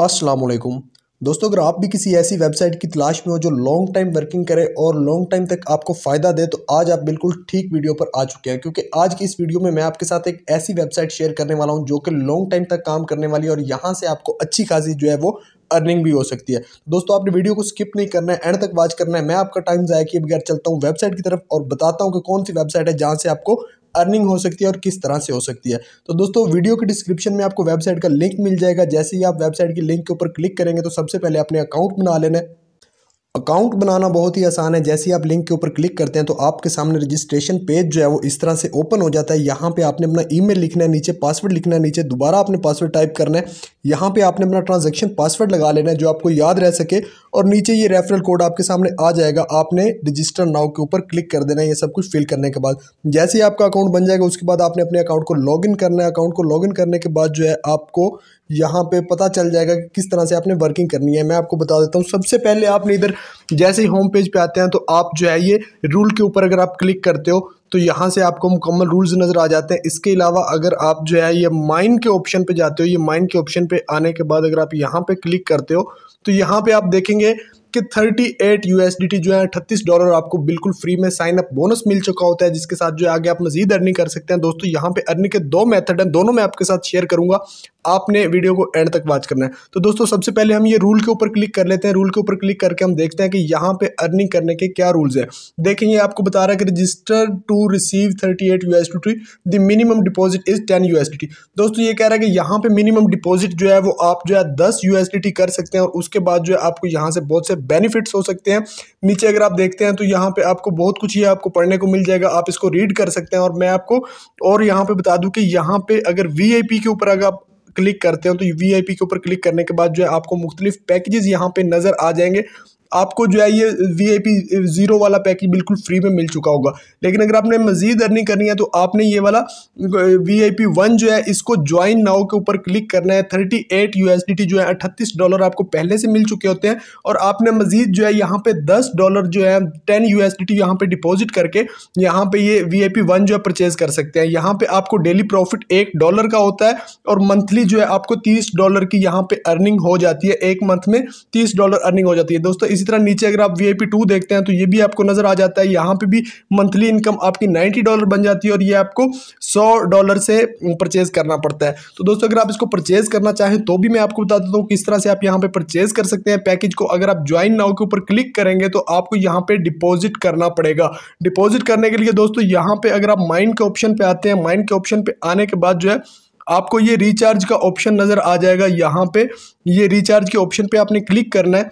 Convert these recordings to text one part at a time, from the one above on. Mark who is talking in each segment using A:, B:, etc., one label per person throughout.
A: असलकुम दोस्तों अगर आप भी किसी ऐसी वेबसाइट की तलाश में हो जो लॉन्ग टाइम वर्किंग करे और लॉन्ग टाइम तक आपको फ़ायदा दे तो आज आप बिल्कुल ठीक वीडियो पर आ चुके हैं क्योंकि आज की इस वीडियो में मैं आपके साथ एक ऐसी वेबसाइट शेयर करने वाला हूं जो कि लॉन्ग टाइम तक काम करने वाली है और यहाँ से आपको अच्छी खासी जो है वो अर्निंग भी हो सकती है दोस्तों आपने वीडियो को स्किप नहीं करना है एंड तक वॉच करना है मैं आपका टाइम ज़ाया किए बगैर चलता हूँ वेबसाइट की तरफ और बताता हूँ कि कौन सी वेबसाइट है जहाँ से आपको अर्निंग हो सकती है और किस तरह से हो सकती है तो दोस्तों वीडियो के डिस्क्रिप्शन में आपको वेबसाइट का लिंक मिल जाएगा जैसे ही आप वेबसाइट की लिंक के ऊपर क्लिक करेंगे तो सबसे पहले अपने अकाउंट बना लेना है अकाउंट बनाना बहुत ही आसान है जैसे ही आप लिंक के ऊपर क्लिक करते हैं तो आपके सामने रजिस्ट्रेशन पेज जो है वो इस तरह से ओपन हो जाता है यहाँ पे आपने अपना ईमेल लिखना है नीचे पासवर्ड लिखना है नीचे दोबारा आपने पासवर्ड टाइप करना है यहाँ पे आपने अपना ट्रांजैक्शन पासवर्ड लगा लेना है जो आपको याद रह सके और नीचे ये रेफरल कोड आपके सामने आ जाएगा आपने रजिस्टर नाव के ऊपर क्लिक कर देना है ये सब कुछ फिल करने के बाद जैसे ही आपका अकाउंट बन जाएगा उसके बाद आपने अपने अकाउंट को इन करना है अकाउंट को इन करने के बाद जो है आपको यहाँ पे पता चल जाएगा कि किस तरह से आपने वर्किंग करनी है मैं आपको बता देता हूँ सबसे पहले आपने इधर जैसे ही होम पेज पे आते हैं तो आप जो है ये रूल के ऊपर अगर आप क्लिक करते हो तो यहाँ से आपको मुकम्मल रूल्स नज़र आ जाते हैं इसके अलावा अगर आप जो है ये माइंड के ऑप्शन पे जाते हो ये माइंड के ऑप्शन पे आने के बाद अगर आप यहाँ पे क्लिक करते हो तो यहाँ पे आप देखेंगे कि 38 यूएसडीटी जो है 38 डॉलर आपको बिल्कुल फ्री में साइन अप बोनस मिल चुका होता है जिसके साथ जो है आगे आप मजीद अर्निंग कर सकते हैं दोस्तों यहाँ पे अर्निंग के दो मेथड हैं दोनों मैं आपके साथ शेयर करूंगा आपने वीडियो को एंड तक वॉच करना है तो दोस्तों सबसे पहले हम ये रूल के ऊपर क्लिक कर लेते हैं रूल के ऊपर क्लिक करके हम देखते हैं कि यहाँ पे अर्निंग करने के क्या रूल्स हैं देखें ये आपको बता रहा है कि register to receive thirty eight T the minimum deposit is ten U दोस्तों ये कह रहा है कि यहाँ पे मिनिमम डिपॉजिट जो है वो आप जो है दस यू कर सकते हैं और उसके बाद जो है आपको यहाँ से बहुत से बेनिफिट्स हो सकते हैं नीचे अगर आप देखते हैं तो यहाँ पे आपको बहुत कुछ ये आपको पढ़ने को मिल जाएगा आप इसको रीड कर सकते हैं और मैं आपको और यहाँ पे बता दूँ कि यहाँ पे अगर वी के ऊपर अगर आप क्लिक करते हैं तो वी के ऊपर क्लिक करने के बाद जो है आपको मुख्तलिफ पैकेजेस यहाँ पे नज़र आ जाएंगे आपको जो है ये वी आई पी ज़ीरो वाला पैकेज बिल्कुल फ्री में मिल चुका होगा लेकिन अगर आपने मज़ीद अर्निंग करनी है तो आपने ये वाला वी आई पी वन जो है इसको ज्वाइन नाउ के ऊपर क्लिक करना है thirty eight U S D T जो है अट्ठतीस डॉलर आपको पहले से मिल चुके होते हैं और आपने मज़ीद जो है यहाँ पे दस डॉलर जो है ten U S D T यहाँ पर डिपॉजिट करके यहाँ पे ये वी आई पी वन जो है परचेज़ कर सकते हैं यहाँ पे आपको डेली प्रॉफिट एक डॉलर का होता है और मंथली जो है आपको तीस डॉलर की यहाँ पे अर्निंग हो जाती है एक मंथ में तीस डॉलर अर्निंग हो जाती है दोस्तों इसी तरह नीचे अगर आप वी टू देखते हैं तो ये भी आपको नज़र आ जाता है यहाँ पे भी मंथली इनकम आपकी नाइन्टी डॉलर बन जाती है और ये आपको सौ डॉलर से परचेज़ करना पड़ता है तो दोस्तों अगर आप इसको परचेज़ करना चाहें तो भी मैं आपको बता देता हूँ किस तरह से आप यहाँ पर परचेज़ कर सकते हैं पैकेज को अगर आप ज्वाइन नाव के ऊपर क्लिक करेंगे तो आपको यहाँ पर डिपॉजिट करना पड़ेगा डिपॉजिट करने के लिए दोस्तों यहाँ पर अगर आप माइंड के ऑप्शन पर आते हैं माइंड के ऑप्शन पर आने के बाद जो है आपको ये रिचार्ज का ऑप्शन नज़र आ जाएगा यहाँ पे ये रिचार्ज के ऑप्शन पे आपने क्लिक करना है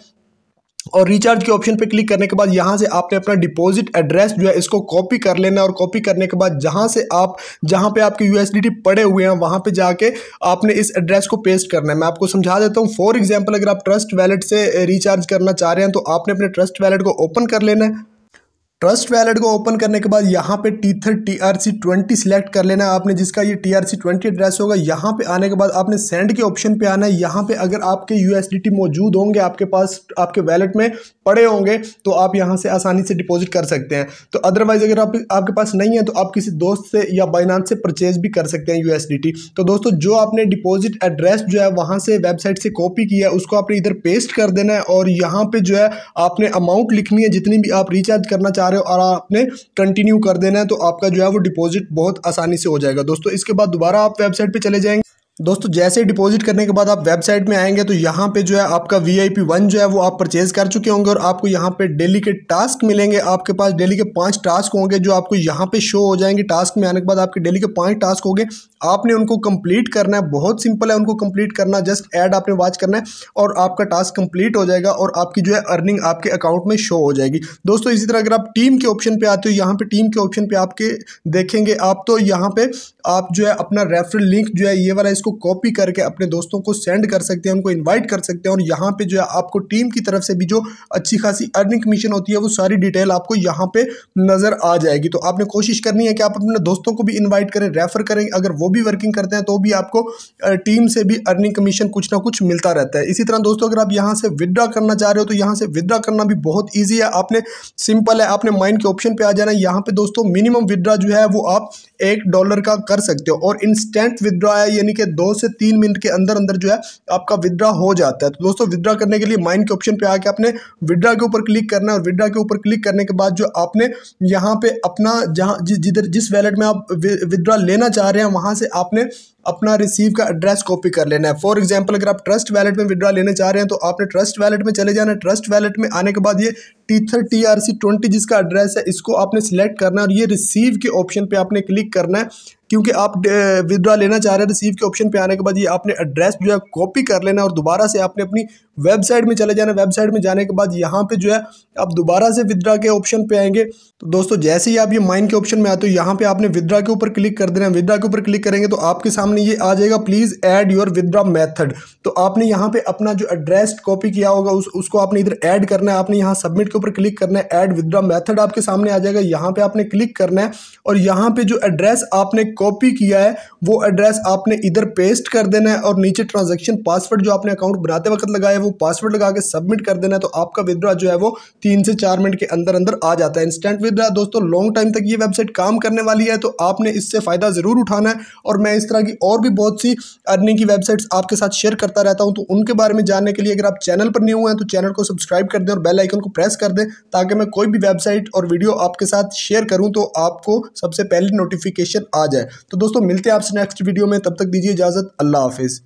A: और रिचार्ज के ऑप्शन पर क्लिक करने के बाद यहाँ से आपने अपना डिपॉजिट एड्रेस जो है इसको कॉपी कर लेना और कॉपी करने के बाद जहाँ से आप जहाँ पे आपके यू पड़े हुए हैं वहाँ पे जाके आपने इस एड्रेस को पेस्ट करना है मैं आपको समझा देता हूँ फॉर एग्जाम्पल अगर आप ट्रस्ट वैलेट से रिचार्ज करना चाह रहे हैं तो आपने अपने ट्रस्ट वैलेट को ओपन कर लेना है ट्रस्ट वैलेट को ओपन करने के बाद यहाँ पे tether T R C twenty select कर लेना है आपने जिसका ये T R C twenty address होगा यहाँ पे आने के बाद आपने सेंड के ऑप्शन पे आना है यहाँ पे अगर आपके यू मौजूद होंगे आपके पास आपके वैलेट में पड़े होंगे तो आप यहाँ से आसानी से डिपॉजिट कर सकते हैं तो अदरवाइज़ अगर आप आपके पास नहीं है तो आप किसी दोस्त से या बाइनांस से परचेज भी कर सकते हैं यूएसडीटी तो दोस्तों जो आपने डिपॉजिट एड्रेस जो है वहाँ से वेबसाइट से कॉपी किया है उसको आपने इधर पेस्ट कर देना है और यहाँ पर जो है आपने अमाउंट लिखनी है जितनी भी आप रिचार्ज करना चाह रहे हो और आपने कंटिन्यू कर देना है तो आपका जो है वो डिपॉजिट बहुत आसानी से हो जाएगा दोस्तों इसके बाद दोबारा आप वेबसाइट पर चले जाएंगे दोस्तों जैसे ही डिपॉजिट करने के बाद आप वेबसाइट में आएंगे तो यहाँ पे जो है आपका वी आई पी वन जो है वो आप परचेज कर चुके होंगे और आपको यहाँ पे डेली के टास्क मिलेंगे आपके पास डेली के पांच टास्क होंगे जो आपको यहाँ पे शो हो जाएंगे टास्क में आने के बाद आपके डेली के पांच टास्क होंगे आपने उनको कंप्लीट करना है बहुत सिंपल है उनको कंप्लीट करना जस्ट ऐड आपने वॉच करना है और आपका टास्क कंप्लीट हो जाएगा और आपकी जो है अर्निंग आपके अकाउंट में शो हो जाएगी दोस्तों इसी तरह अगर आप टीम के ऑप्शन पर आते हो यहाँ पर टीम के ऑप्शन पर आपके देखेंगे आप तो यहाँ पर आप जो है अपना रेफरल लिंक जो है ये वाला इसको कॉपी करके अपने दोस्तों को सेंड कर सकते हैं उनको इन्वाइट कर सकते हैं और यहाँ पे जो है आपको टीम की तरफ से भी जो अच्छी खासी अर्निंग कमीशन होती है वो सारी डिटेल आपको यहाँ पे नज़र आ जाएगी तो आपने कोशिश करनी है कि आप अपने दोस्तों को भी इन्वाइट करें रेफर करें अगर वो भी वर्किंग करते हैं तो भी आपको टीम से भी अर्निंग कमीशन कुछ ना कुछ मिलता रहता है इसी तरह दोस्तों अगर आप यहाँ से विदड्रा करना चाह रहे हो तो यहाँ से विदड्रा करना भी बहुत ईजी है आपने सिंपल है आपने माइंड के ऑप्शन पर आ जाना है यहाँ पर दोस्तों मिनिमम विदड्रा जो है वो आप एक डॉलर का कर सकते हो और इंस्टेंट विदड्रा है यानी कि दो से तीन मिनट के अंदर अंदर जो है आपका विदड्रा हो जाता है तो दोस्तों विदड्रा करने के लिए माइंड के ऑप्शन पे आके आपने विदड्रा के ऊपर क्लिक करना है और विदड्रा के ऊपर क्लिक करने के बाद जो आपने यहाँ पे अपना जहाँ जिधर जिस वैलेट में आप विदड्रा लेना चाह रहे हैं वहाँ से आपने अपना रिसीव का एड्रेस कॉपी कर लेना है फॉर एग्जांपल अगर आप ट्रस्ट वैलेट में विड्रा लेने चाह रहे हैं तो आपने ट्रस्ट वैलेट में चले जाना है ट्रस्ट वैलेट में आने के बाद ये tether T R C twenty जिसका एड्रेस है इसको आपने सिलेक्ट करना है और ये रिसीव के ऑप्शन पे आपने क्लिक करना है क्योंकि आप विद्रा लेना चाह रहे हैं रिसीव के ऑप्शन पे आने के बाद ये आपने एड्रेस जो है कॉपी कर लेना और दोबारा से आपने अपनी वेबसाइट में चले जाना वेबसाइट में जाने के बाद यहाँ पे जो है आप दोबारा से विदड्रा के ऑप्शन पे आएंगे तो दोस्तों जैसे ही आप ये माइन के ऑप्शन में आते हो यहाँ पे आपने विदड्रा के ऊपर क्लिक कर देना है विदड्रा के ऊपर क्लिक करेंगे तो आपके सामने सामने ये आ जाएगा please add your withdraw method तो आपने यहाँ पे अपना जो एड्रेस कॉपी किया होगा उस उसको आपने इधर ऐड करना है आपने यहाँ सबमिट के ऊपर क्लिक करना है ऐड विदड्रॉ मेथड आपके सामने आ जाएगा यहाँ पे आपने क्लिक करना है और यहाँ पे जो एड्रेस आपने कॉपी किया है वो एड्रेस आपने इधर पेस्ट कर देना है और नीचे ट्रांजेक्शन पासवर्ड जो आपने अकाउंट बनाते वक्त लगाया है वो पासवर्ड लगा के सबमिट कर देना है तो आपका विदड्रॉ जो है वो तीन से चार मिनट के अंदर अंदर आ जाता है इंस्टेंट विदड्रॉ दोस्तों लॉन्ग टाइम तक ये वेबसाइट काम करने वाली है तो आपने इससे फ़ायदा ज़रूर उठाना है और मैं इस तरह की और भी बहुत सी अर्निंग की वेबसाइट्स आपके साथ शेयर करता रहता हूँ तो उनके बारे में जानने के लिए अगर आप चैनल पर न्यू हैं तो चैनल को सब्सक्राइब कर दें और बेल आइकन को प्रेस कर दें ताकि मैं कोई भी वेबसाइट और वीडियो आपके साथ शेयर करूँ तो आपको सबसे पहले नोटिफिकेशन आ जाए तो दोस्तों मिलते हैं आपसे नेक्स्ट वीडियो में तब तक दीजिए इजाज़त अल्लाह हाफिज़